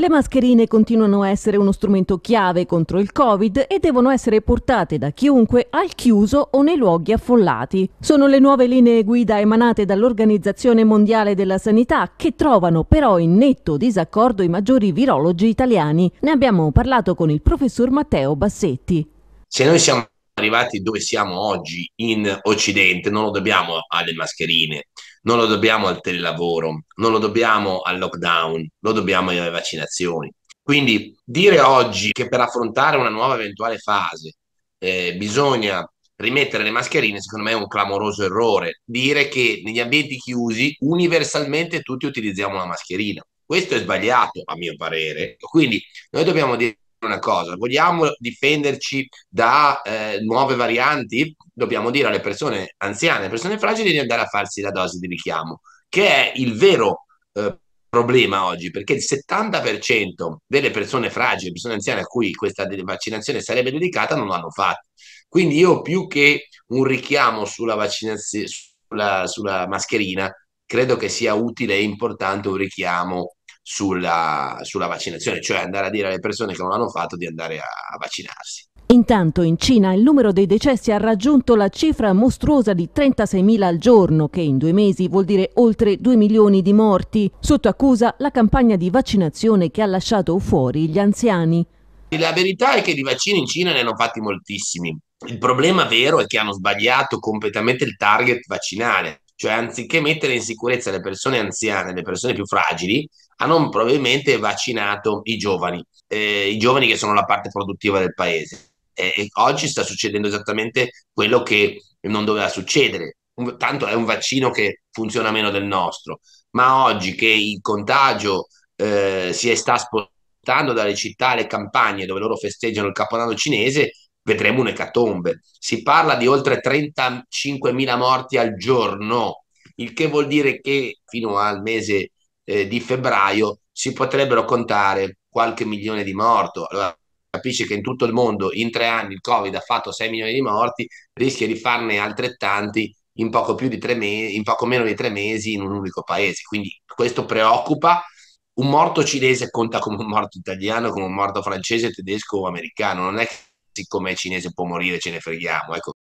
Le mascherine continuano a essere uno strumento chiave contro il Covid e devono essere portate da chiunque al chiuso o nei luoghi affollati. Sono le nuove linee guida emanate dall'Organizzazione Mondiale della Sanità che trovano però in netto disaccordo i maggiori virologi italiani. Ne abbiamo parlato con il professor Matteo Bassetti. Se noi siamo arrivati dove siamo oggi in Occidente non lo dobbiamo alle mascherine, non lo dobbiamo al telelavoro, non lo dobbiamo al lockdown, lo dobbiamo alle vaccinazioni. Quindi dire oggi che per affrontare una nuova eventuale fase eh, bisogna rimettere le mascherine, secondo me è un clamoroso errore. Dire che negli ambienti chiusi universalmente tutti utilizziamo la mascherina. Questo è sbagliato, a mio parere. Quindi noi dobbiamo dire una cosa, vogliamo difenderci da eh, nuove varianti? Dobbiamo dire alle persone anziane, alle persone fragili di andare a farsi la dose di richiamo, che è il vero eh, problema oggi, perché il 70% delle persone fragili, persone anziane a cui questa vaccinazione sarebbe dedicata, non l'hanno fatta. Quindi io più che un richiamo sulla vaccinazione, sulla, sulla mascherina, credo che sia utile e importante un richiamo sulla, sulla, vaccinazione, cioè andare a dire alle persone che non l'hanno fatto di andare a, a vaccinarsi. Intanto in Cina il numero dei decessi ha raggiunto la cifra mostruosa di 36.000 al giorno, che in due mesi vuol dire oltre 2 milioni di morti. Sotto accusa la campagna di vaccinazione che ha lasciato fuori gli anziani. La verità è che di vaccini in Cina ne hanno fatti moltissimi. Il problema vero è che hanno sbagliato completamente il target vaccinale. Cioè, anziché mettere in sicurezza le persone anziane, le persone più fragili, hanno probabilmente vaccinato i giovani, eh, i giovani che sono la parte produttiva del paese. Eh, e oggi sta succedendo esattamente quello che non doveva succedere, un, tanto è un vaccino che funziona meno del nostro, ma oggi che il contagio eh, si sta spostando dalle città alle campagne dove loro festeggiano il capodanno cinese, vedremo un'ecatombe. Si parla di oltre 35.000 morti al giorno, il che vuol dire che fino al mese eh, di febbraio si potrebbero contare qualche milione di morti. Allora, capisci che in tutto il mondo in tre anni il Covid ha fatto 6 milioni di morti, rischia di farne altrettanti in poco, più di tre mesi, in poco meno di tre mesi in un unico paese. Quindi questo preoccupa. Un morto cinese conta come un morto italiano, come un morto francese, tedesco o americano. Non è che siccome è cinese può morire ce ne freghiamo. Ecco,